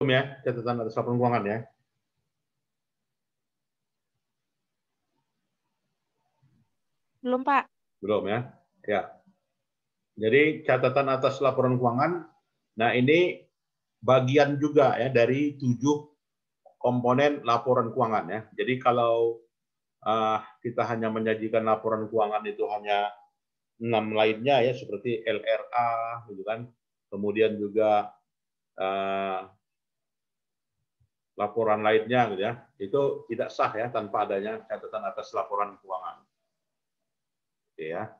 belum ya catatan atas laporan keuangan ya. Belum Pak. Belum ya. Ya. Jadi catatan atas laporan keuangan. Nah ini bagian juga ya dari tujuh komponen laporan keuangan ya. Jadi kalau uh, kita hanya menyajikan laporan keuangan itu hanya enam lainnya ya seperti LRA gitu kan. Kemudian juga uh, laporan lainnya gitu ya itu tidak sah ya tanpa adanya catatan atas laporan keuangan. Oke gitu ya.